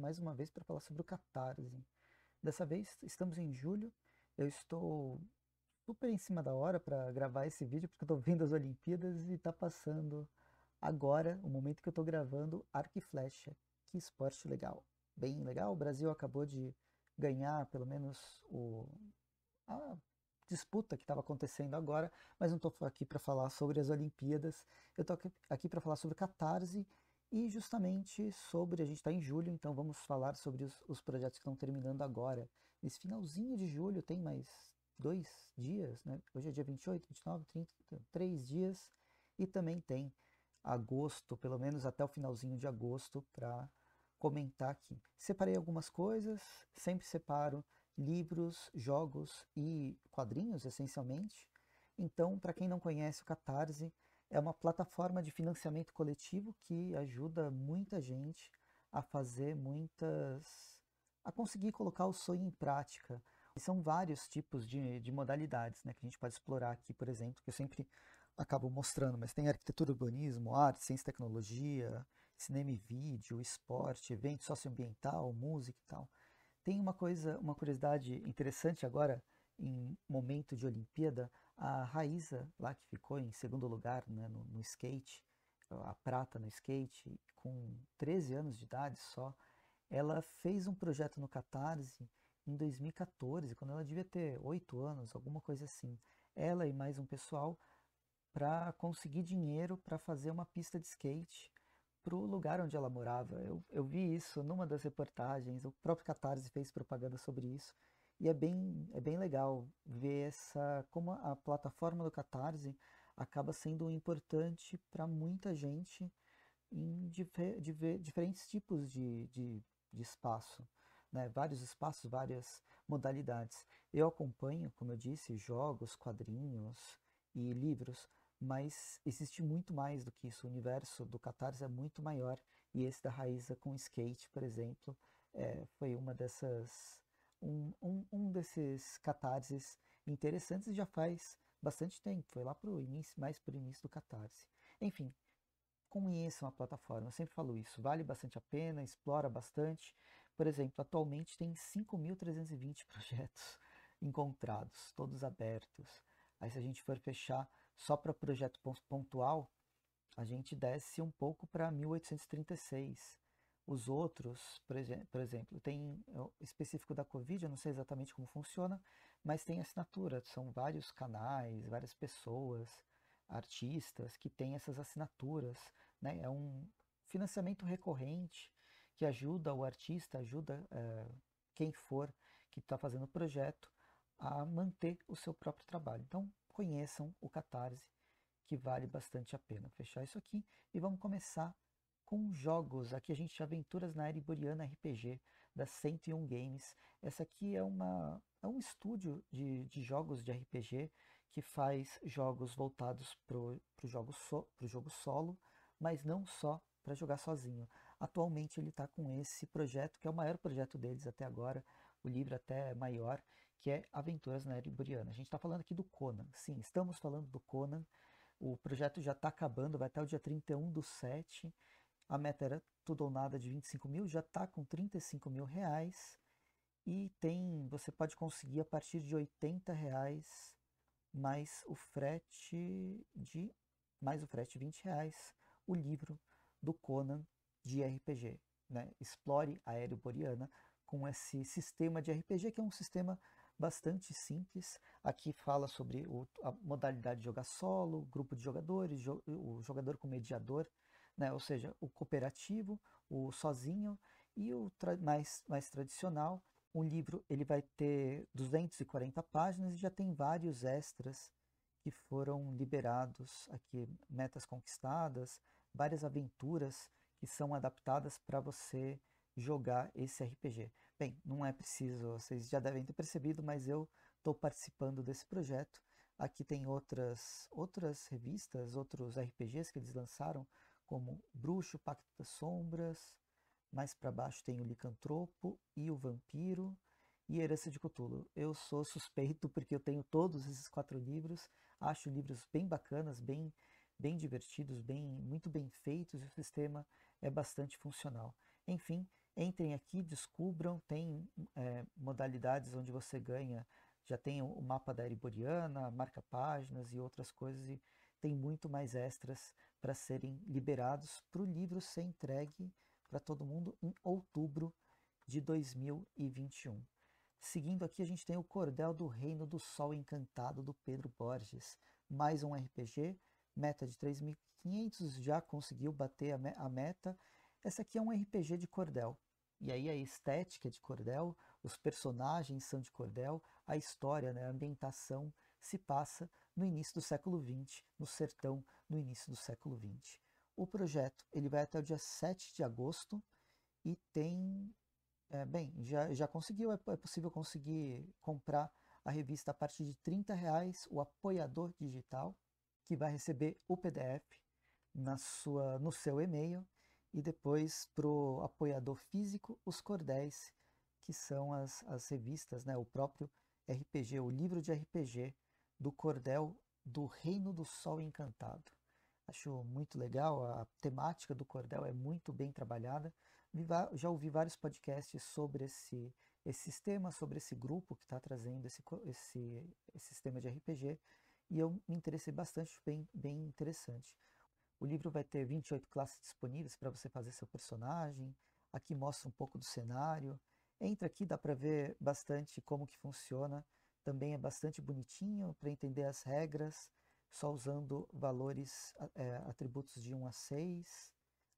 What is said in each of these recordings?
mais uma vez para falar sobre o Catarse. Dessa vez estamos em julho, eu estou super em cima da hora para gravar esse vídeo, porque eu estou vendo as Olimpíadas e está passando agora, o momento que eu estou gravando, arco e flecha. Que esporte legal, bem legal. O Brasil acabou de ganhar, pelo menos, o, a disputa que estava acontecendo agora, mas não estou aqui para falar sobre as Olimpíadas, eu estou aqui, para falar sobre Catarse e justamente sobre, a gente está em julho, então vamos falar sobre os, os, projetos que estão terminando agora. Nesse finalzinho de julho tem mais dois dias, né? Hoje é dia 28, 29, 30, três dias. E também tem agosto, pelo menos até o finalzinho de agosto, para comentar aqui. Separei algumas coisas, sempre separo livros, jogos e quadrinhos, essencialmente. Então, para quem não conhece o Catarse, é uma plataforma de financiamento coletivo que ajuda muita gente a fazer muitas. a conseguir colocar o sonho em prática. E são vários tipos de, de modalidades né, que a gente pode explorar aqui, por exemplo, que eu sempre acabo mostrando, mas tem arquitetura, urbanismo, arte, ciência e tecnologia, cinema e vídeo, esporte, evento socioambiental, música e tal. Tem uma coisa, uma curiosidade interessante agora, em momento de Olimpíada, a Raíza, lá que ficou em segundo lugar né, no, no skate, a prata no skate, com 13 anos de idade só, ela fez um projeto no Catarse em 2014, quando ela devia ter 8 anos, alguma coisa assim. Ela e mais um pessoal para conseguir dinheiro para fazer uma pista de skate para o lugar onde ela morava. Eu, eu vi isso numa das reportagens, o próprio Catarse fez propaganda sobre isso. E é bem, é bem legal ver essa como a plataforma do Catarse acaba sendo importante para muita gente em difer, diver, diferentes tipos de, de, de espaço. Né? vários espaços, várias modalidades. Eu acompanho, como eu disse, jogos, quadrinhos e livros, mas existe muito mais do que isso. O universo do Catarse é muito maior e esse da Raíza com skate, por exemplo, é, foi uma dessas um, um, um desses catarses interessantes já faz bastante tempo, foi lá para o início, mais para o início do catarse. Enfim, conheçam a plataforma, eu sempre falo isso, vale bastante a pena, explora bastante. Por exemplo, atualmente tem 5.320 projetos encontrados, todos abertos. Aí se a gente for fechar só para projeto pontual, a gente desce um pouco para 1836. Os outros, por exemplo, tem específico da Covid, eu não sei exatamente como funciona, mas tem assinatura, são vários canais, várias pessoas, artistas que têm essas assinaturas, né? É um financiamento recorrente que ajuda o artista, ajuda é, quem for que está fazendo o projeto a manter o seu próprio trabalho. Então, conheçam o Catarse, que vale bastante a pena. Vou fechar isso aqui e vamos começar com jogos. Aqui a gente aventuras na Era iboriana RPG da 101 Games. Essa aqui é uma é um estúdio de, de jogos de RPG que faz jogos voltados para o jogo, so, pro jogo solo, mas não só para jogar sozinho. Atualmente ele está com esse projeto, que é o maior projeto deles até agora, o livro até é maior, que é Aventuras na Era Iboriana. A gente está falando aqui do Conan, sim, estamos falando do Conan. O projeto já está acabando, vai até o dia 31 do 7. A meta era tudo ou nada de 25 mil, já está com 35 mil reais. E tem, você pode conseguir a partir de 80 reais mais o frete de mais o frete 20 reais, o livro do Conan de RPG. Né? Explore a Boreana com esse sistema de RPG, que é um sistema bastante simples. Aqui fala sobre o, a modalidade de jogar solo, grupo de jogadores, jo, o jogador com mediador, né? ou seja, o cooperativo, o sozinho e o tra mais, mais tradicional. O livro ele vai ter 240 páginas e já tem vários extras que foram liberados aqui, metas conquistadas, várias aventuras que são adaptadas para você jogar esse RPG. Bem, não é preciso, vocês já devem ter percebido, mas eu estou participando desse projeto. Aqui tem outras, outras revistas, outros RPGs que eles lançaram como Bruxo, Pacto das Sombras, mais para baixo tem o Licantropo e o Vampiro e Herança de Cthulhu. Eu sou suspeito porque eu tenho todos esses quatro livros, acho livros bem bacanas, bem bem divertidos, bem muito bem feitos e o sistema é bastante funcional. Enfim, entrem aqui, descubram, tem é, modalidades onde você ganha, já tem o mapa da Eriboriana, marca páginas e outras coisas e tem muito mais extras para serem liberados para o livro ser entregue para todo mundo em outubro de 2021. Seguindo aqui, a gente tem o Cordel do Reino do Sol Encantado, do Pedro Borges. Mais um RPG, meta de 3.500, já conseguiu bater a, meta. Essa aqui é um RPG de cordel. E aí a estética é de cordel, os personagens são de cordel, a história, né, a ambientação se passa no início do século XX, no sertão, no início do século XX. O projeto ele vai até o dia 7 de agosto e tem. É, bem, já, já conseguiu, é, é possível conseguir comprar a revista a partir de 30 reais, o apoiador digital, que vai receber o PDF na sua, no seu e-mail, e depois para o apoiador físico, os cordéis, que são as, as revistas, né, o próprio RPG, o livro de RPG do cordel do Reino do Sol Encantado. Acho muito legal, a temática do cordel é muito bem trabalhada. Já ouvi vários podcasts sobre esse, esse sistema, sobre esse grupo que está trazendo esse, esse, esse sistema de RPG, e eu me interessei bastante, bem, bem interessante. O livro vai ter 28 classes disponíveis para você fazer seu personagem. Aqui mostra um pouco do cenário. Entra aqui, dá para ver bastante como que funciona também é bastante bonitinho para entender as regras, só usando valores, é, atributos de 1 a 6.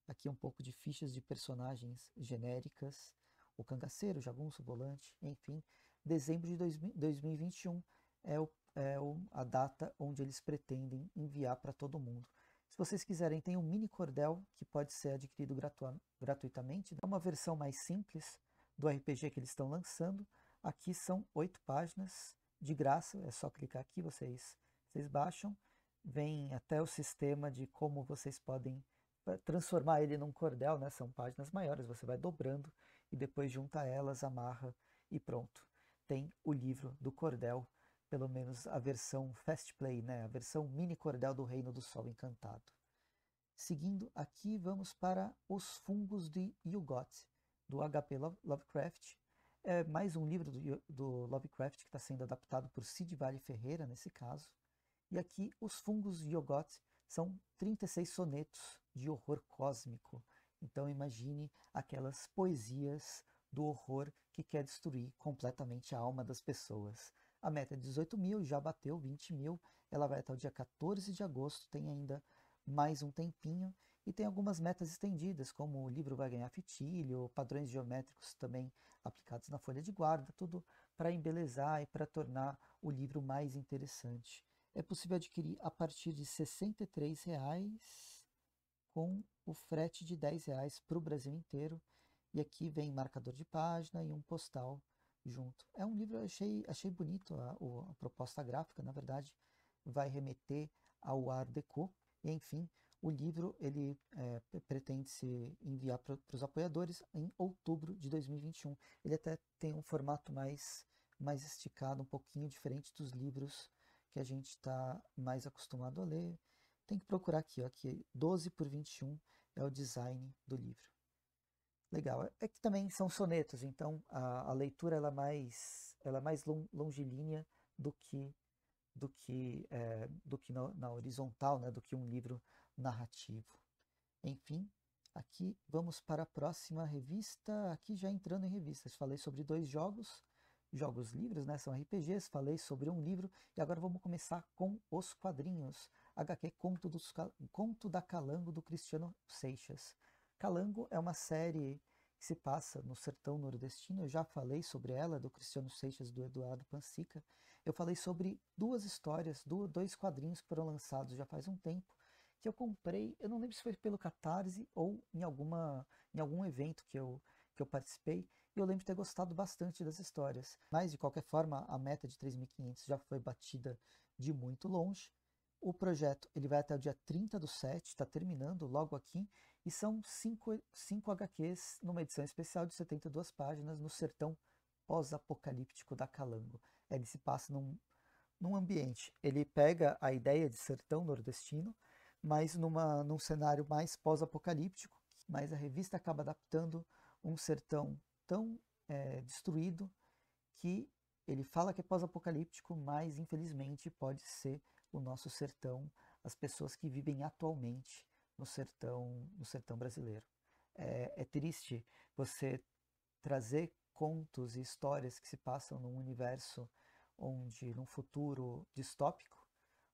Aqui é um pouco de fichas de personagens genéricas, o cangaceiro, o jagunço, o volante, enfim. Dezembro de dois, 2021 é, o, é o, a data onde eles pretendem enviar para todo mundo. Se vocês quiserem, tem um mini cordel que pode ser adquirido gratu gratuitamente. É uma versão mais simples do RPG que eles estão lançando, Aqui são oito páginas de graça, é só clicar aqui, vocês, vocês baixam, vem até o sistema de como vocês podem eh, transformar ele num cordel, né? são páginas maiores, você vai dobrando e depois junta elas, amarra e pronto. Tem o livro do cordel, pelo menos a versão fast play, né? a versão mini cordel do Reino do Sol Encantado. Seguindo aqui, vamos para Os Fungos de Yugot, do HP Lovecraft, é mais um livro do, do Lovecraft que está sendo adaptado por Sid Vale Ferreira, nesse caso. E aqui, Os Fungos de Yogot são 36 sonetos de horror cósmico. Então imagine aquelas poesias do horror que quer destruir completamente a alma das pessoas. A meta é 18 mil, já bateu 20 mil, ela vai até o dia 14 de agosto, tem ainda mais um tempinho e tem algumas metas estendidas, como o livro vai ganhar fitilho, padrões geométricos também aplicados na folha de guarda, tudo para embelezar e para tornar o livro mais interessante. É possível adquirir a partir de R$ 63,00 com o frete de R$ 10,00 para o Brasil inteiro. E aqui vem marcador de página e um postal junto. É um livro, achei, achei bonito a, a proposta gráfica, na verdade, vai remeter ao Art Deco, e enfim, o livro ele é, pretende se enviar para os apoiadores em outubro de 2021. Ele até tem um formato mais, mais esticado, um pouquinho diferente dos livros que a gente está mais acostumado a ler. Tem que procurar aqui, ó, aqui 12 por 21 é o design do livro. Legal, é que também são sonetos, então a, a leitura ela é mais, ela é mais long, longilínea do que do que é, do que na, na horizontal, né, do que um livro narrativo. Enfim, aqui vamos para a próxima revista, aqui já entrando em revistas. Falei sobre dois jogos, jogos livres, né? São RPGs, falei sobre um livro e agora vamos começar com os quadrinhos. HQ Conto, dos, Conto da Calango do Cristiano Seixas. Calango é uma série que se passa no sertão nordestino, eu já falei sobre ela, do Cristiano Seixas do Eduardo Pansica. Eu falei sobre duas histórias, dois quadrinhos que foram lançados já faz um tempo, que eu comprei, eu não lembro se foi pelo Catarse ou em, alguma, em algum evento que eu, que eu participei, e eu lembro de ter gostado bastante das histórias. Mas, de qualquer forma, a meta de 3.500 já foi batida de muito longe. O projeto ele vai até o dia 30 do 7, está terminando logo aqui, e são 5 HQs numa edição especial de 72 páginas no sertão pós-apocalíptico da Calango. Ele se passa num, num ambiente, ele pega a ideia de sertão nordestino, mas numa, num cenário mais pós-apocalíptico. Mas a revista acaba adaptando um sertão tão é, destruído que ele fala que é pós-apocalíptico, mas infelizmente pode ser o nosso sertão, as pessoas que vivem atualmente no sertão, no sertão brasileiro. É, é triste você trazer contos e histórias que se passam num universo onde, num futuro distópico,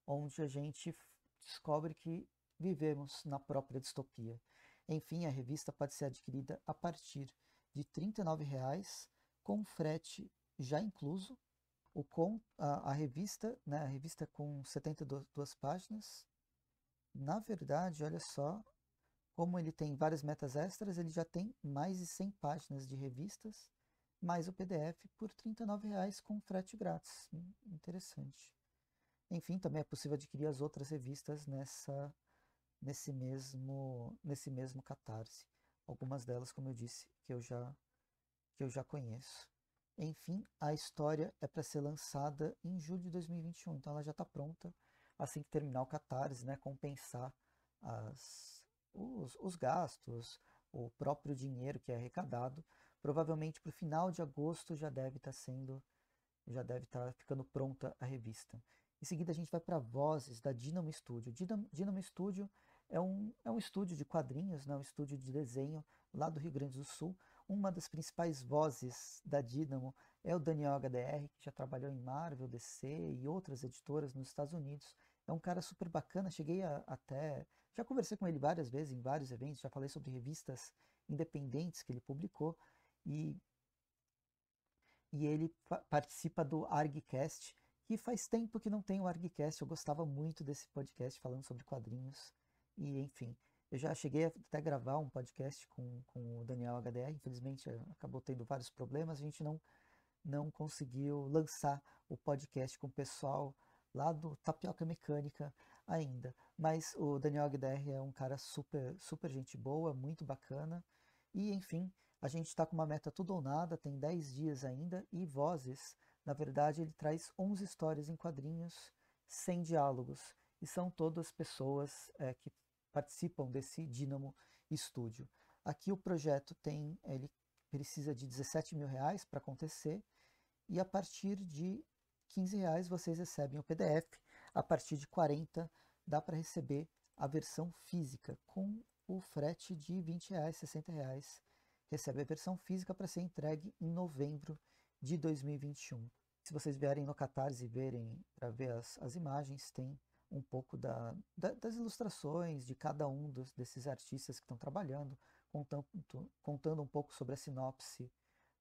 onde a gente descobre que vivemos na própria distopia. Enfim, a revista pode ser adquirida a partir de R$ 39,00, com frete já incluso. O com, a, a, revista, né, a revista com 72 páginas. Na verdade, olha só, como ele tem várias metas extras, ele já tem mais de 100 páginas de revistas, mais o PDF por R$ 39,00 com frete grátis. Hum, interessante. Enfim, também é possível adquirir as outras revistas nessa, nesse, mesmo, nesse mesmo catarse. Algumas delas, como eu disse, que eu já, que eu já conheço. Enfim, a história é para ser lançada em julho de 2021, então ela já está pronta assim que terminar o catarse, né? Compensar as, os, os gastos, o próprio dinheiro que é arrecadado. Provavelmente para o final de agosto já deve estar tá sendo, já deve estar tá ficando pronta a revista. Em seguida, a gente vai para Vozes, da Dynamo Studio. Dynamo, Studio é um, é um estúdio de quadrinhos, né? um estúdio de desenho lá do Rio Grande do Sul. Uma das principais vozes da Dynamo é o Daniel HDR, que já trabalhou em Marvel, DC e outras editoras nos Estados Unidos. É um cara super bacana, cheguei a, até... Já conversei com ele várias vezes em vários eventos, já falei sobre revistas independentes que ele publicou. E, e ele participa do ArgCast, e faz tempo que não tem o ArgCast, eu gostava muito desse podcast falando sobre quadrinhos. E, enfim, eu já cheguei até a gravar um podcast com, com o Daniel HDR, infelizmente eh, acabou tendo vários problemas, a gente não, não conseguiu lançar o podcast com o pessoal lá do Tapioca Mecânica ainda. Mas o Daniel HDR é um cara super, super gente boa, muito bacana. E, enfim, a gente está com uma meta tudo ou nada, tem 10 dias ainda, e vozes na verdade, ele traz 11 histórias em quadrinhos, sem diálogos, e são todas pessoas é, que participam desse Dynamo Studio. Aqui o projeto tem, ele precisa de 17 mil reais para acontecer, e a partir de 15 reais vocês recebem o PDF, a partir de 40 dá para receber a versão física, com o frete de 20 reais, 60 reais, recebe a versão física para ser entregue em novembro de 2021. Se vocês vierem no Catarse e verem, para ver as, as imagens, tem um pouco da, da, das ilustrações de cada um dos, desses artistas que estão trabalhando, contando, contando um pouco sobre a sinopse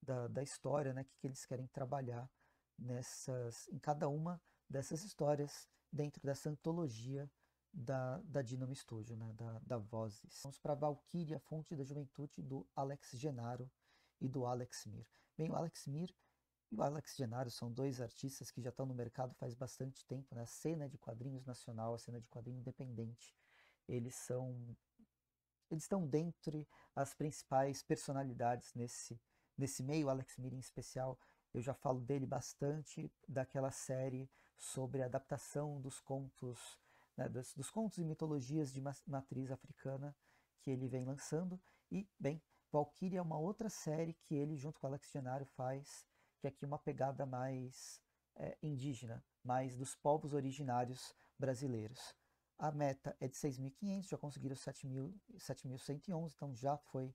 da, da história, né, que, que eles querem trabalhar nessas, em cada uma dessas histórias dentro dessa antologia da, da Dynamo Studio, né, da, da Vozes. Vamos para Valkyria, Fonte da Juventude, do Alex Genaro e do Alex Mir. Bem, o Alex Mir o Alex Genaro são dois artistas que já estão no mercado faz bastante tempo, né? A cena de quadrinhos nacional, a cena de quadrinho independente. Eles são eles estão dentre as principais personalidades nesse nesse meio, Alex Miri em especial, eu já falo dele bastante daquela série sobre a adaptação dos contos, né, dos, dos contos e mitologias de matriz africana que ele vem lançando e bem, Valkyrie é uma outra série que ele junto com Alex Genaro faz que é aqui uma pegada mais é, indígena, mais dos povos originários brasileiros. A meta é de 6.500, já conseguiram 7.111, então já foi,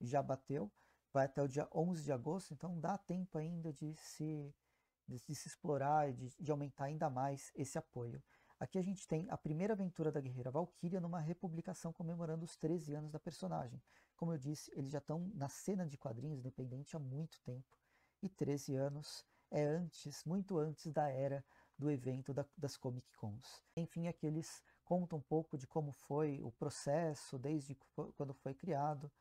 já bateu. Vai até o dia 11 de agosto, então dá tempo ainda de se, de, de se explorar, de, de aumentar ainda mais esse apoio. Aqui a gente tem a primeira aventura da guerreira Valkyria numa republicação comemorando os 13 anos da personagem. Como eu disse, eles já estão na cena de quadrinhos independente há muito tempo e 13 anos é antes, muito antes da era do evento da, das Comic Cons. Enfim, aqui eles contam um pouco de como foi o processo, desde quando foi criado,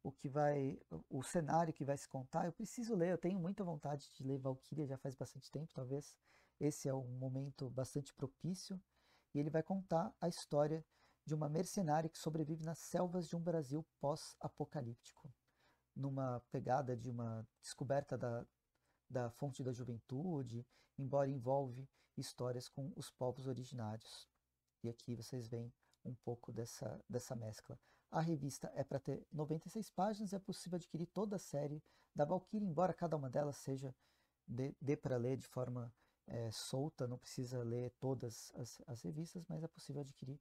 o que vai, o cenário que vai se contar. Eu preciso ler, eu tenho muita vontade de ler Valkyria já faz bastante tempo, talvez esse é um momento bastante propício. E ele vai contar a história de uma mercenária que sobrevive nas selvas de um Brasil pós-apocalíptico numa pegada de uma descoberta da, da fonte da juventude, embora envolve histórias com os povos originários. E aqui vocês veem um pouco dessa, dessa mescla. A revista é para ter 96 páginas, é possível adquirir toda a série da Valkyrie, embora cada uma delas seja dê, dê para ler de forma é, solta, não precisa ler todas as, as revistas, mas é possível adquirir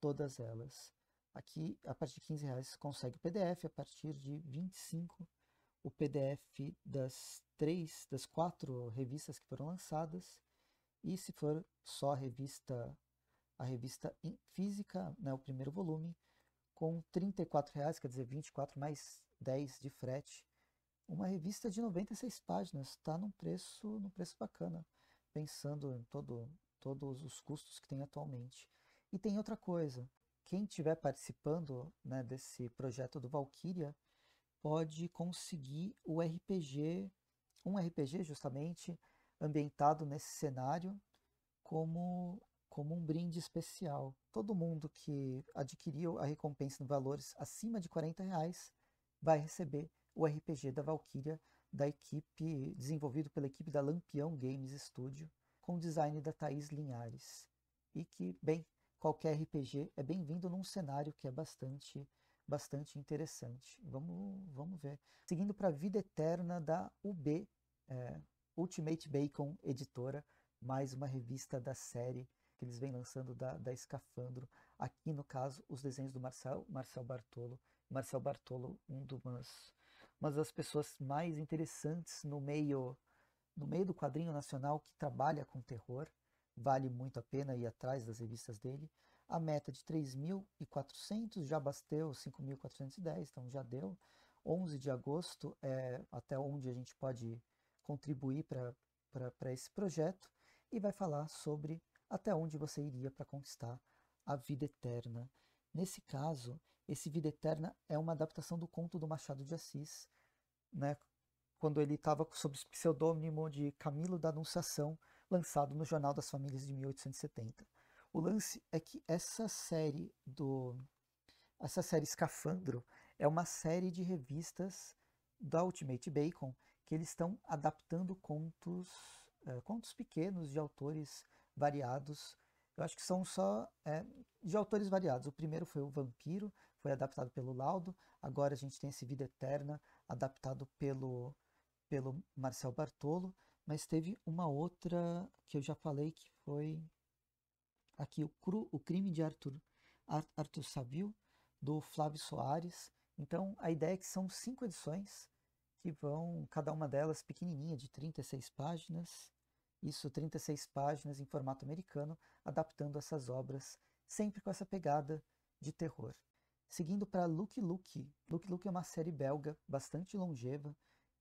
todas elas. Aqui, a partir de 15 reais, consegue o PDF. A partir de 25, o PDF das três, das quatro revistas que foram lançadas. E se for só a revista, a revista em física, né, o primeiro volume, com 34 reais, quer dizer, 24 mais 10 de frete. Uma revista de 96 páginas, está num preço, num preço bacana, pensando em todo, todos os custos que tem atualmente. E tem outra coisa, quem estiver participando né, desse projeto do Valkyria pode conseguir o RPG, um RPG justamente ambientado nesse cenário como, como um brinde especial. Todo mundo que adquiriu a recompensa em valores acima de 40 reais vai receber o RPG da Valkyria da equipe, desenvolvido pela equipe da Lampião Games Studio, com design da Thaís Linhares. E que, bem, qualquer RPG é bem-vindo num cenário que é bastante bastante interessante. Vamos, vamos ver. Seguindo para a vida eterna da UB, é, Ultimate Bacon Editora, mais uma revista da série que eles vêm lançando da, da Escafandro. Aqui, no caso, os desenhos do Marcel, Marcel Bartolo. Marcel Bartolo, um dos, uma das pessoas mais interessantes no meio, no meio do quadrinho nacional que trabalha com terror vale muito a pena ir atrás das revistas dele. A meta é de 3.400 já bateu 5.410, então já deu. 11 de agosto é até onde a gente pode contribuir para esse projeto e vai falar sobre até onde você iria para conquistar a vida eterna. Nesse caso, esse Vida Eterna é uma adaptação do conto do Machado de Assis, né? quando ele estava sob o pseudônimo de Camilo da Anunciação, lançado no Jornal das Famílias de 1870. O lance é que essa série do essa série Escafandro é uma série de revistas da Ultimate Bacon que eles estão adaptando contos é, contos pequenos de autores variados. Eu acho que são só é, de autores variados. O primeiro foi o Vampiro, foi adaptado pelo Laudo. Agora a gente tem esse Vida Eterna, adaptado pelo, pelo Marcel Bartolo. Mas teve uma outra que eu já falei que foi aqui o, cru, o crime de Arthur, Arthur Saville, do Flávio Soares. Então a ideia é que são cinco edições que vão, cada uma delas pequenininha, de 36 páginas, isso 36 páginas em formato americano, adaptando essas obras, sempre com essa pegada de terror. Seguindo para Luke Luke. Luke Luke é uma série belga bastante longeva,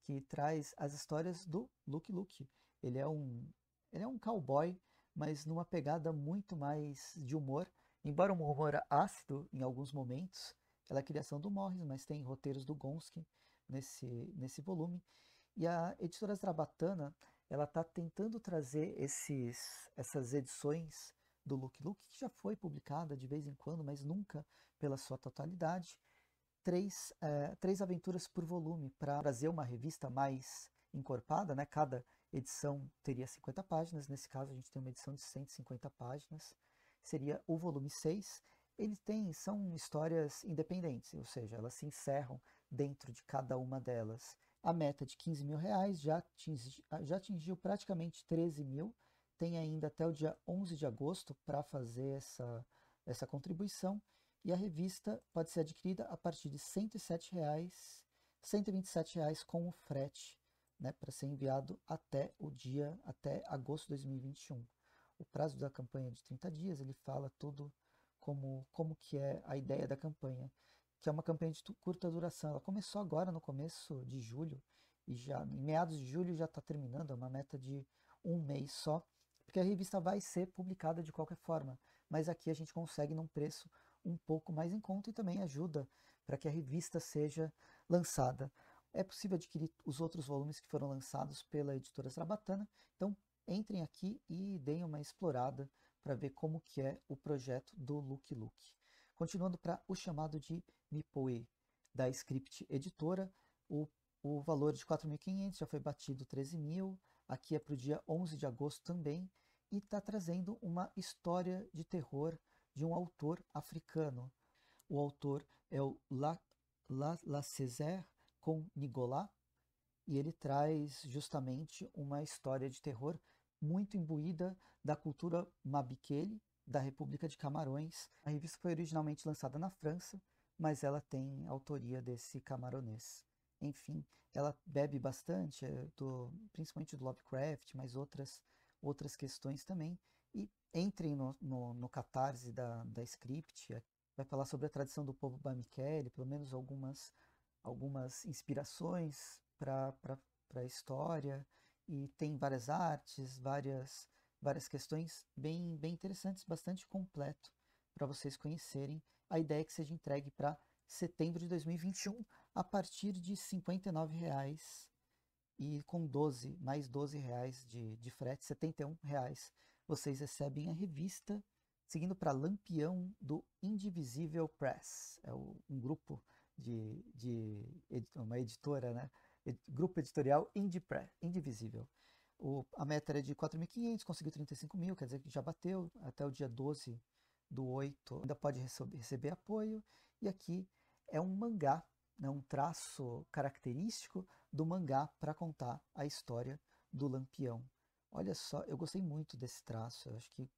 que traz as histórias do Luke Luke. Ele é um, ele é um cowboy, mas numa pegada muito mais de humor, embora um humor ácido em alguns momentos. Ela é a criação do Morris, mas tem roteiros do Gonski nesse, nesse volume. E a editora Zrabatana, ela está tentando trazer esses, essas edições do Look Look, que já foi publicada de vez em quando, mas nunca pela sua totalidade três, eh, três aventuras por volume para trazer uma revista mais encorpada, né? Cada edição teria 50 páginas, nesse caso a gente tem uma edição de 150 páginas, seria o volume 6. Ele tem, são histórias independentes, ou seja, elas se encerram dentro de cada uma delas. A meta é de 15 mil reais já, atingi, já atingiu praticamente 13 mil, tem ainda até o dia 11 de agosto para fazer essa, essa contribuição e a revista pode ser adquirida a partir de R$ 107,00, reais, R$ 127,00 reais com o frete, né, para ser enviado até o dia, até agosto de 2021. O prazo da campanha é de 30 dias, ele fala tudo como, como que é a ideia da campanha, que é uma campanha de curta duração. Ela começou agora no começo de julho e já em meados de julho já está terminando, é uma meta de um mês só, porque a revista vai ser publicada de qualquer forma, mas aqui a gente consegue num preço um pouco mais em conta e também ajuda para que a revista seja lançada. É possível adquirir os outros volumes que foram lançados pela editora Trabatana, então entrem aqui e deem uma explorada para ver como que é o projeto do Look Look. Continuando para o chamado de Mipoe da Script Editora, o, o valor de 4.500 já foi batido 13.000, aqui é para o dia 11 de agosto também, e está trazendo uma história de terror de um autor africano. O autor é o La, La, La Césaire com Nicolas e ele traz justamente uma história de terror muito imbuída da cultura Mabikele da República de Camarões. A revista foi originalmente lançada na França, mas ela tem autoria desse camaronês. Enfim, ela bebe bastante, é, do, principalmente do Lovecraft, mas outras, outras questões também, e entrem no, no, no catarse da, da Script, é, vai falar sobre a tradição do povo Bamikele, pelo menos algumas, algumas inspirações para a história, e tem várias artes, várias, várias questões bem, bem interessantes, bastante completo para vocês conhecerem. A ideia é que seja entregue para setembro de 2021 a partir de R$ 59,00 e com 12, mais R$ 12,00 de, de frete, R$ 71,00 vocês recebem a revista, seguindo para Lampião do Indivisível Press. É um grupo de, de uma editora, né? Grupo editorial Indie Press, Indivisível. O, a meta era de 4.500, conseguiu 35 mil, quer dizer que já bateu até o dia 12 do 8. Ainda pode receber apoio. E aqui é um mangá, né, um traço característico do mangá para contar a história do Lampião Olha só, eu gostei muito desse traço, eu acho que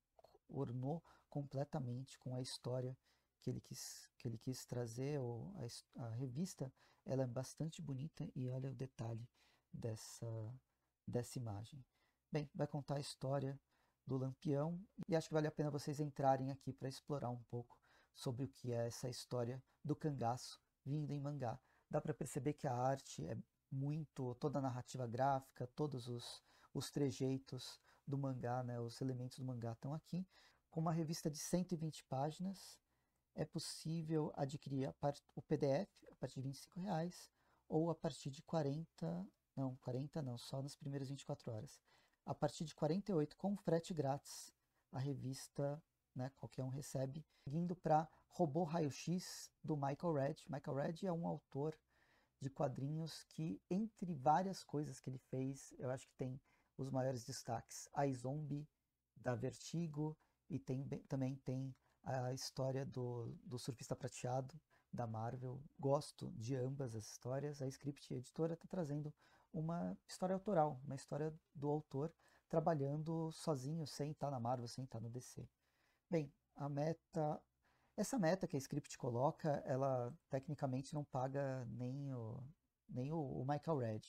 ornou completamente com a história que ele quis, que ele quis trazer. Ou a, a revista ela é bastante bonita e olha o detalhe dessa, dessa imagem. Bem, vai contar a história do Lampião e acho que vale a pena vocês entrarem aqui para explorar um pouco sobre o que é essa história do cangaço vindo em mangá. Dá para perceber que a arte é muito, toda a narrativa gráfica, todos os os trejeitos do mangá, né, os elementos do mangá estão aqui. Com uma revista de 120 páginas, é possível adquirir part, o PDF a partir de 25 reais ou a partir de 40, não, 40 não, só nas primeiras 24 horas. A partir de 48 com frete grátis, a revista né, qualquer um recebe, seguindo para Robô Raio-X, do Michael Red. Michael Red é um autor de quadrinhos que, entre várias coisas que ele fez, eu acho que tem os maiores destaques. A Zombie, da Vertigo, e tem, também tem a história do, do Surfista Prateado, da Marvel. Gosto de ambas as histórias. A Script Editora está trazendo uma história autoral, uma história do autor trabalhando sozinho, sem estar tá na Marvel, sem estar tá no DC. Bem, a meta. Essa meta que a Script coloca, ela tecnicamente não paga nem o, nem o, o Michael Red,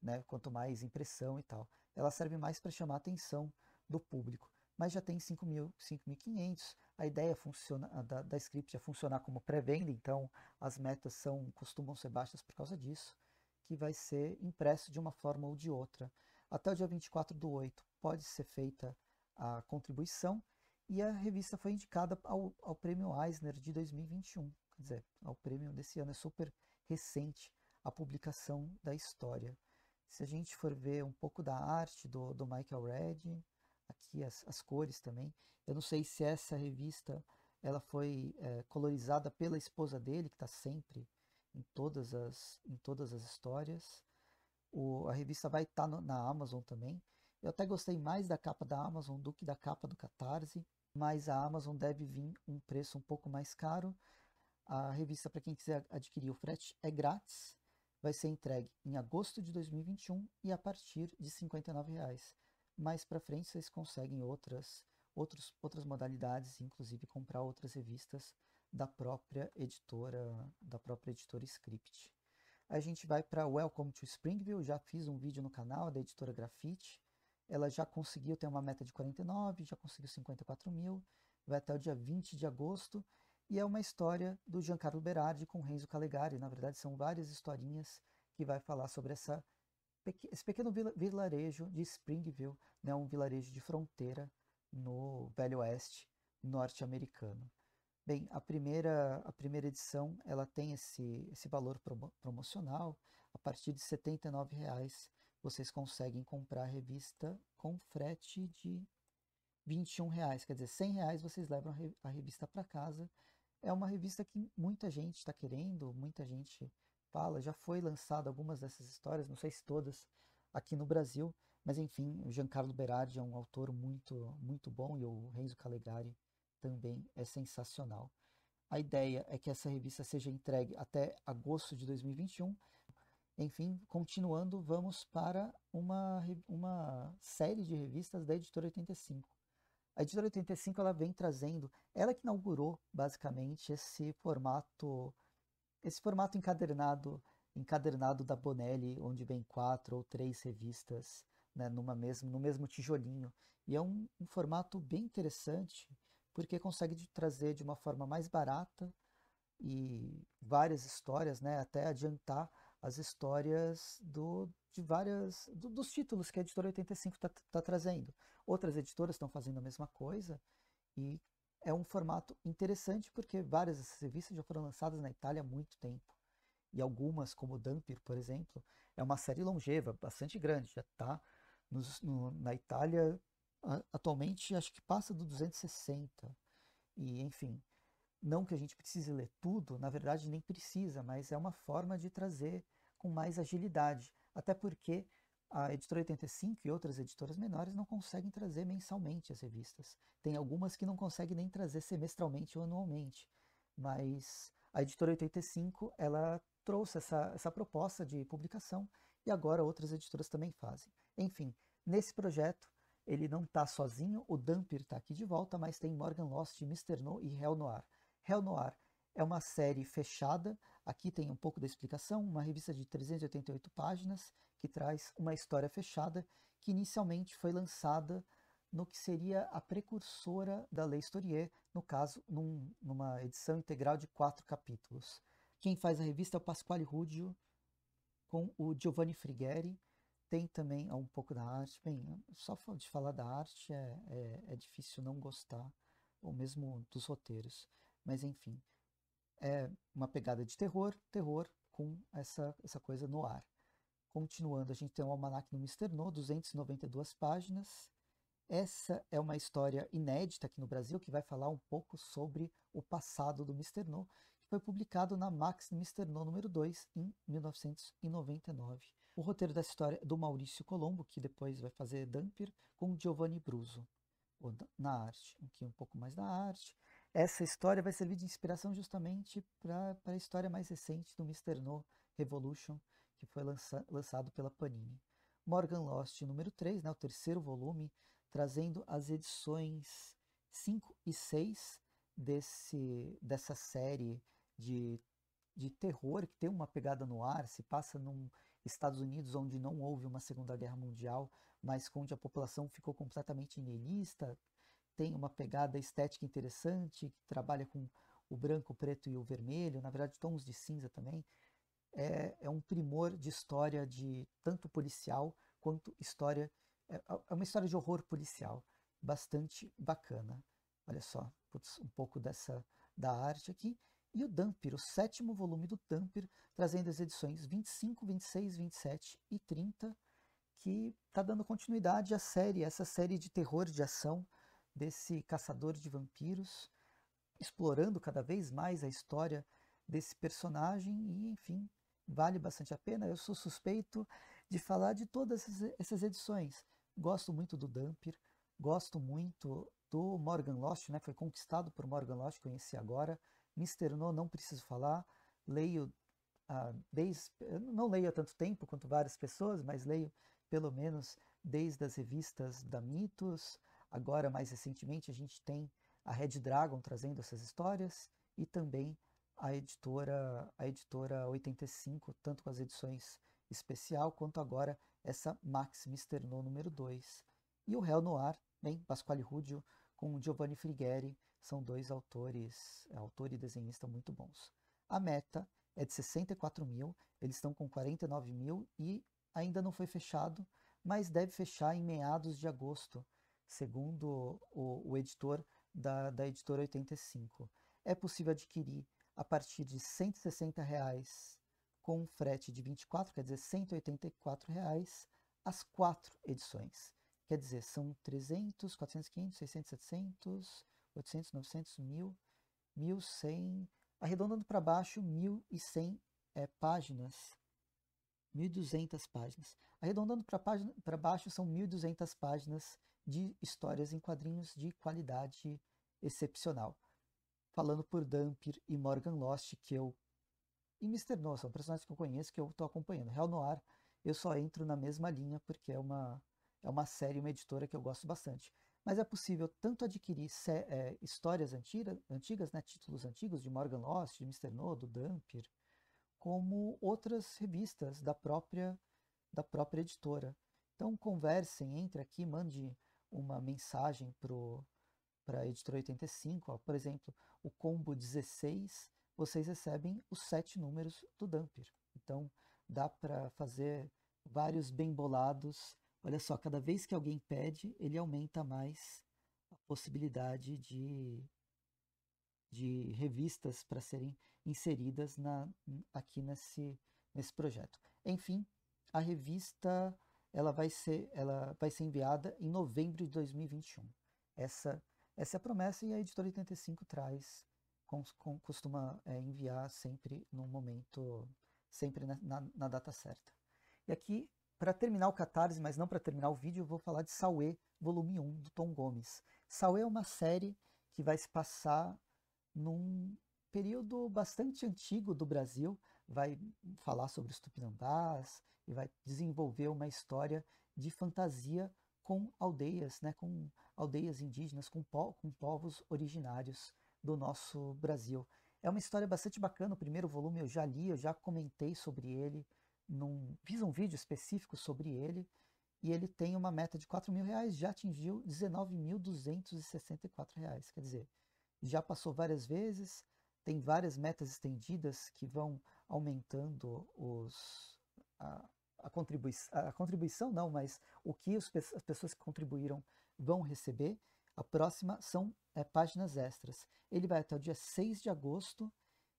né? Quanto mais impressão e tal ela serve mais para chamar a atenção do público. Mas já tem 5.500. A ideia funciona, da, da script é funcionar como pré-venda, então as metas são, costumam ser baixas por causa disso, que vai ser impresso de uma forma ou de outra. Até o dia 24 do 8 pode ser feita a contribuição e a revista foi indicada ao, ao prêmio Eisner de 2021, quer dizer, ao prêmio desse ano. É super recente a publicação da história. Se a gente for ver um pouco da arte do, do Michael Red, aqui as, as cores também, eu não sei se essa revista ela foi é, colorizada pela esposa dele, que está sempre em todas as, em todas as histórias. O, a revista vai estar tá na Amazon também. Eu até gostei mais da capa da Amazon do que da capa do Catarse, mas a Amazon deve vir um preço um pouco mais caro. A revista, para quem quiser adquirir o frete, é grátis vai ser entregue em agosto de 2021 e a partir de R$ 59,00. Mais para frente vocês conseguem outras, outros, outras modalidades, inclusive comprar outras revistas da própria editora, da própria editora Script. A gente vai para Welcome to Springville, já fiz um vídeo no canal da editora Grafite. Ela já conseguiu ter uma meta de 49, já conseguiu 54 mil, vai até o dia 20 de agosto. E é uma história do Giancarlo Berardi com Renzo Calegari. Na verdade, são várias historinhas que vai falar sobre essa, esse pequeno vilarejo de Springville, né? um vilarejo de fronteira no Velho Oeste norte-americano. Bem, a primeira, a primeira edição ela tem esse, esse valor promo promocional. A partir de R$ 79,00 vocês conseguem comprar a revista com frete de R$ 21,00. Quer dizer, R$ 100,00 vocês levam a revista para casa é uma revista que muita gente está querendo, muita gente fala. Já foi lançada algumas dessas histórias, não sei se todas, aqui no Brasil. Mas enfim, o Giancarlo Berardi é um autor muito, muito bom e o Renzo Calegari também é sensacional. A ideia é que essa revista seja entregue até agosto de 2021. Enfim, continuando, vamos para uma, uma série de revistas da Editora 85. A editora 85 ela vem trazendo, ela que inaugurou basicamente esse formato, esse formato encadernado, encadernado da Bonelli, onde vem quatro ou três revistas né, numa mesmo, no mesmo tijolinho. E é um, um formato bem interessante, porque consegue trazer de uma forma mais barata e várias histórias, né, até adiantar as histórias do, de várias do, dos títulos que a editora 85 está tá trazendo. Outras editoras estão fazendo a mesma coisa e é um formato interessante porque várias dessas revistas já foram lançadas na Itália há muito tempo. E algumas, como Dampir, por exemplo, é uma série longeva, bastante grande, já está na Itália atualmente acho que passa do 260. E, enfim, não que a gente precise ler tudo, na verdade nem precisa, mas é uma forma de trazer com mais agilidade até porque a editora 85 e outras editoras menores não conseguem trazer mensalmente as revistas. Tem algumas que não conseguem nem trazer semestralmente ou anualmente. Mas a editora 85 ela trouxe essa, essa proposta de publicação e agora outras editoras também fazem. Enfim, nesse projeto ele não está sozinho, o Dampir está aqui de volta, mas tem Morgan Lost, Mr. No e Hell Noir. Hell Noir é uma série fechada, aqui tem um pouco da explicação, uma revista de 388 páginas que traz uma história fechada que inicialmente foi lançada no que seria a precursora da Lei Stourier, no caso, num, numa edição integral de quatro capítulos. Quem faz a revista é o Pasquale Rudio, com o Giovanni Frigeri. Tem também é um pouco da arte. Bem, só de falar da arte é, é, é difícil não gostar, ou mesmo dos roteiros. Mas, enfim, é uma pegada de terror, terror com essa, essa coisa no ar. Continuando, a gente tem o Almanac no Mister No, 292 páginas. Essa é uma história inédita aqui no Brasil, que vai falar um pouco sobre o passado do Mister No, que foi publicado na Max Mister No número 2, em 1999. O roteiro da história é do Maurício Colombo, que depois vai fazer Dampier com Giovanni Bruso na arte, aqui um pouco mais da arte essa história vai servir de inspiração justamente para a história mais recente do Mr. No Revolution, que foi lança, lançado pela Panini. Morgan Lost, número 3, né, o terceiro volume, trazendo as edições 5 e 6 desse, dessa série de, de terror, que tem uma pegada no ar, se passa nos Estados Unidos onde não houve uma Segunda Guerra Mundial, mas onde a população ficou completamente niilista, tem uma pegada estética interessante, que trabalha com o branco, o preto e o vermelho, na verdade tons de cinza também, é, é um primor de história de tanto policial quanto história, é, é uma história de horror policial, bastante bacana. Olha só, putz, um pouco dessa da arte aqui. E o dumper o sétimo volume do dumper trazendo as edições 25, 26, 27 e 30, que está dando continuidade à série, essa série de terror de ação desse caçador de vampiros, explorando cada vez mais a história desse personagem e, enfim, vale bastante a pena. Eu sou suspeito de falar de todas essas edições. Gosto muito do Damper, gosto muito do Morgan Lost, né? Foi conquistado por Morgan Lost, conheci agora. Mr. No, não preciso falar. Leio ah, desde, não leio há tanto tempo quanto várias pessoas, mas leio pelo menos desde as revistas da Mitos, Agora, mais recentemente, a gente tem a Red Dragon trazendo essas histórias e também a editora, a editora 85, tanto com as edições especial, quanto agora essa Max Misterno número 2. E o Réu Noir, bem, Pasquale Rudio com Giovanni Frigeri, são dois autores, é, autor e desenhista muito bons. A meta é de 64 mil, eles estão com 49 mil e ainda não foi fechado, mas deve fechar em meados de agosto segundo o, o editor da, da editora 85. É possível adquirir a partir de R$ 160 reais, com um frete de 24, quer dizer, R$ 184 reais, as quatro edições. Quer dizer, são 300, 400, 500, 600, 700, 800, 900, 1000, 1100, arredondando para baixo, 1100 é, eh, páginas. 1.200 páginas. Arredondando para baixo são 1.200 páginas de histórias em quadrinhos de qualidade excepcional. Falando por Dampier e Morgan Lost, que eu. E Mr. No, são personagens que eu conheço, que eu estou acompanhando. Real Noir, eu só entro na mesma linha, porque é uma, é uma série, uma editora que eu gosto bastante. Mas é possível tanto adquirir é, histórias antiga, antigas, né, títulos antigos de Morgan Lost, de Mr. No, do Dampier, como outras revistas da própria, da própria editora. Então conversem, entre aqui, mande uma mensagem para a editora 85, ó, por exemplo, o combo 16, vocês recebem os sete números do dumper Então, dá para fazer vários bem bolados. Olha só, cada vez que alguém pede, ele aumenta mais a possibilidade de, de revistas para serem inseridas na, aqui nesse, nesse projeto. Enfim, a revista ela vai ser, ela vai ser enviada em novembro de 2021. Essa, essa é a promessa e a editora 85 traz, com, com, costuma é, enviar sempre no momento, sempre na, na, na data certa. E aqui, para terminar o Catarse, mas não para terminar o vídeo, eu vou falar de Sauê, volume 1, do Tom Gomes. Sauê é uma série que vai se passar num período bastante antigo do Brasil, vai falar sobre os tupinambás e vai desenvolver uma história de fantasia com aldeias, né, com aldeias indígenas, com, po com povos originários do nosso Brasil. É uma história bastante bacana, o primeiro volume eu já li, eu já comentei sobre ele, num, fiz um vídeo específico sobre ele, e ele tem uma meta de 4 mil reais, já atingiu 19.264 reais, quer dizer, já passou várias vezes, tem várias metas estendidas que vão aumentando os, a, a, contribui a contribuição, não, mas o que os, as pessoas que contribuíram vão receber. A próxima são é, páginas extras. Ele vai até o dia 6 de agosto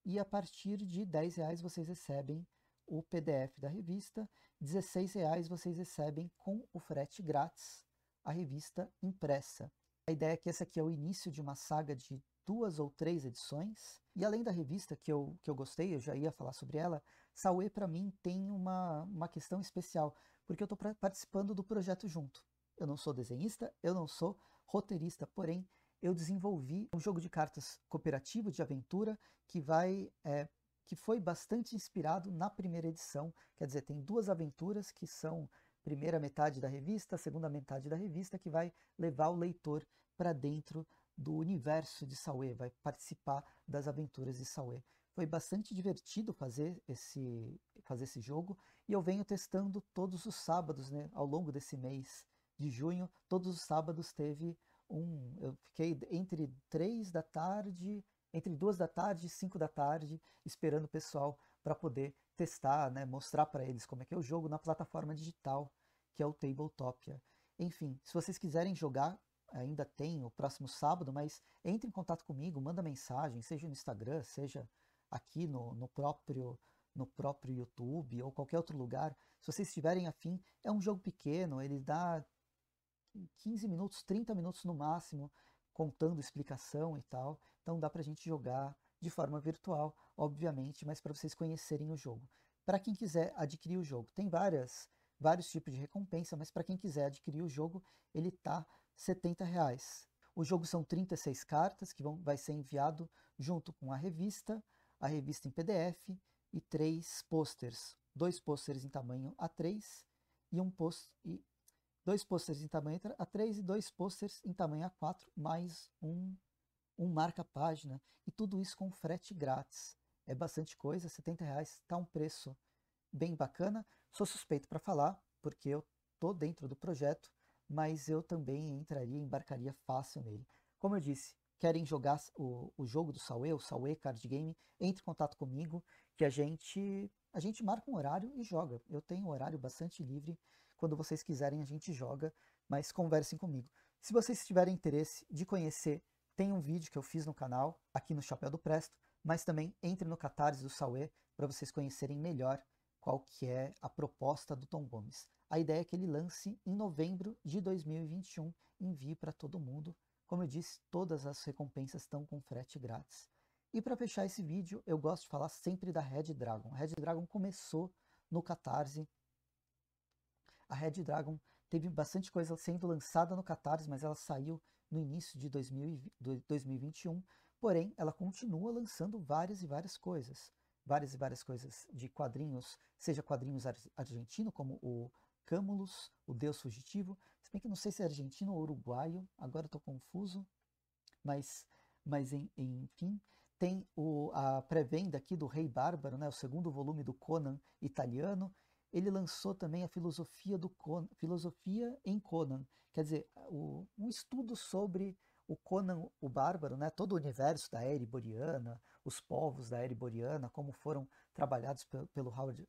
e a partir de R$ reais vocês recebem o PDF da revista, R$ reais vocês recebem com o frete grátis a revista impressa. A ideia é que esse aqui é o início de uma saga de duas ou três edições. E além da revista que eu, que eu gostei, eu já ia falar sobre ela, Sauê, para mim tem uma, uma questão especial, porque eu estou participando do projeto junto. Eu não sou desenhista, eu não sou roteirista, porém eu desenvolvi um jogo de cartas cooperativo de aventura que vai é, que foi bastante inspirado na primeira edição. Quer dizer, tem duas aventuras que são primeira metade da revista, segunda metade da revista, que vai levar o leitor para dentro do universo de Saue, vai participar das aventuras de Saue. Foi bastante divertido fazer esse, fazer esse jogo e eu venho testando todos os sábados, né, ao longo desse mês de junho, todos os sábados teve um, eu fiquei entre três da tarde, entre duas da tarde e cinco da tarde, esperando o pessoal para poder testar, né, mostrar para eles como é que é o jogo na plataforma digital, que é o Tabletopia. Enfim, se vocês quiserem jogar, ainda tem o próximo sábado, mas entre em contato comigo, manda mensagem, seja no Instagram, seja aqui no, no próprio no próprio YouTube ou qualquer outro lugar. Se vocês estiverem afim, é um jogo pequeno, ele dá 15 minutos, 30 minutos no máximo, contando explicação e tal. Então dá para gente jogar de forma virtual, obviamente, mas para vocês conhecerem o jogo. Para quem quiser adquirir o jogo, tem várias vários tipos de recompensa, mas para quem quiser adquirir o jogo, ele tá 70 reais. O jogo são 36 cartas que vão, vai ser enviado junto com a revista, a revista em PDF e três posters. Dois posters em tamanho A3 e um post, e dois posters em tamanho A3 e dois posters em tamanho A4, mais um, um marca-página. E tudo isso com frete grátis. É bastante coisa, 70 reais está um preço bem bacana. Sou suspeito para falar, porque eu estou dentro do projeto, mas eu também entraria e embarcaria fácil nele. Como eu disse, querem jogar o, o jogo do Sauê, o Sauê Card Game, entre em contato comigo, que a gente a gente marca um horário e joga. Eu tenho um horário bastante livre. Quando vocês quiserem, a gente joga, mas conversem comigo. Se vocês tiverem interesse de conhecer, tem um vídeo que eu fiz no canal, aqui no Chapéu do Presto, mas também entre no Catarse do Sauê para vocês conhecerem melhor qual que é a proposta do Tom Gomes. A ideia é que ele lance em novembro de 2021, envie para todo mundo. Como eu disse, todas as recompensas estão com frete grátis. E para fechar esse vídeo, eu gosto de falar sempre da Red Dragon. A Red Dragon começou no Catarse. A Red Dragon teve bastante coisa sendo lançada no Catarse, mas ela saiu no início de 2020, 2021. Porém, ela continua lançando várias e várias coisas várias e várias coisas de quadrinhos, seja quadrinhos ar argentino, como o Câmulos, o Deus Fugitivo, se bem que não sei se é argentino ou uruguaio, agora estou confuso, mas, mas em, enfim, tem o, a pré-venda aqui do Rei Bárbaro, né, o segundo volume do Conan italiano, ele lançou também a filosofia do Conan, filosofia em Conan, quer dizer, o, um estudo sobre o Conan o Bárbaro, né, todo o universo da era iboriana, os povos da Ereboriana como foram trabalhados pelo, Howard,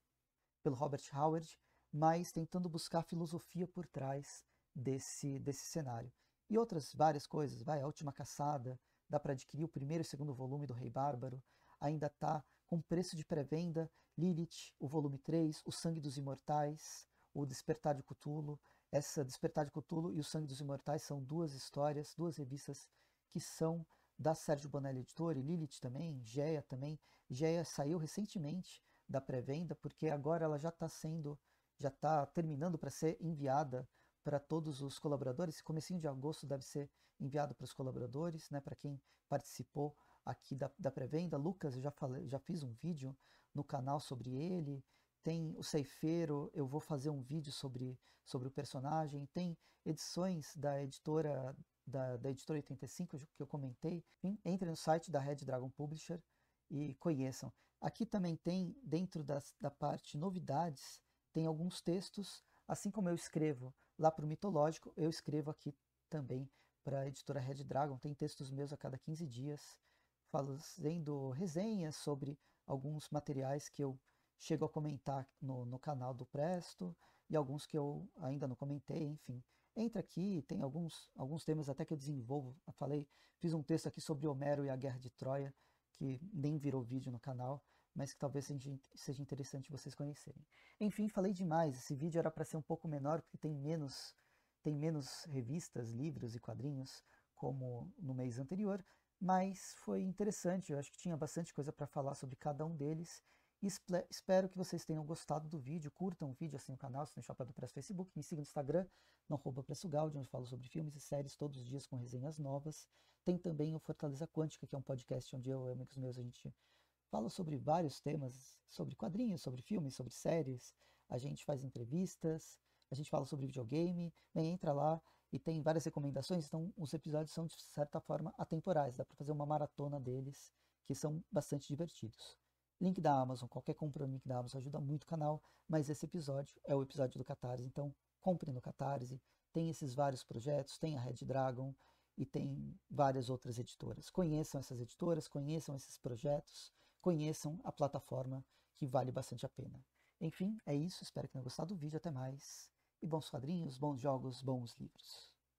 pelo Robert Howard, mas tentando buscar a filosofia por trás desse, desse cenário. E outras várias coisas, vai, a última caçada, dá para adquirir o primeiro e segundo volume do Rei Bárbaro, ainda está com preço de pré-venda, Lilith, o volume 3, O Sangue dos Imortais, O Despertar de Cthulhu, essa Despertar de Cthulhu e O Sangue dos Imortais são duas histórias, duas revistas que são da Sérgio Bonelli Editora, Lilith também, Geia também. Geia saiu recentemente da pré-venda, porque agora ela já está sendo, já está terminando para ser enviada para todos os colaboradores. Esse comecinho de agosto deve ser enviado para os colaboradores, né, para quem participou aqui da, da pré-venda. Lucas, eu já, falei, já fiz um vídeo no canal sobre ele. Tem o Ceifeiro, eu vou fazer um vídeo sobre, sobre o personagem. Tem edições da editora da, da editora 85 que eu comentei, entre no site da Red Dragon Publisher e conheçam. Aqui também tem, dentro das, da parte novidades, tem alguns textos, assim como eu escrevo lá para o Mitológico, eu escrevo aqui também para a editora Red Dragon. Tem textos meus a cada 15 dias, fazendo resenhas sobre alguns materiais que eu chego a comentar no, no canal do Presto e alguns que eu ainda não comentei, enfim entra aqui, tem alguns, alguns temas até que eu desenvolvo. Eu falei, fiz um texto aqui sobre Homero e a Guerra de Troia, que nem virou vídeo no canal, mas que talvez seja interessante vocês conhecerem. Enfim, falei demais. Esse vídeo era para ser um pouco menor, porque tem menos, tem menos revistas, livros e quadrinhos, como no mês anterior, mas foi interessante. Eu acho que tinha bastante coisa para falar sobre cada um deles. Espero que vocês tenham gostado do vídeo. Curtam o vídeo, assim o canal, se não Chapéu do Preço Facebook. Me sigam no Instagram, no arroba Preço Gaudi, onde falo sobre filmes e séries todos os dias com resenhas novas. Tem também o Fortaleza Quântica, que é um podcast onde eu e amigos meus a gente fala sobre vários temas, sobre quadrinhos, sobre filmes, sobre séries. A gente faz entrevistas, a gente fala sobre videogame. Bem, entra lá e tem várias recomendações. Então, os episódios são, de certa forma, atemporais. Dá para fazer uma maratona deles, que são bastante divertidos. Link da Amazon, qualquer compra no link da Amazon ajuda muito o canal, mas esse episódio é o episódio do Catarse, então compre no Catarse, tem esses vários projetos, tem a Red Dragon e tem várias outras editoras. Conheçam essas editoras, conheçam esses projetos, conheçam a plataforma que vale bastante a pena. Enfim, é isso, espero que tenham gostado do vídeo, até mais. E bons quadrinhos, bons jogos, bons livros.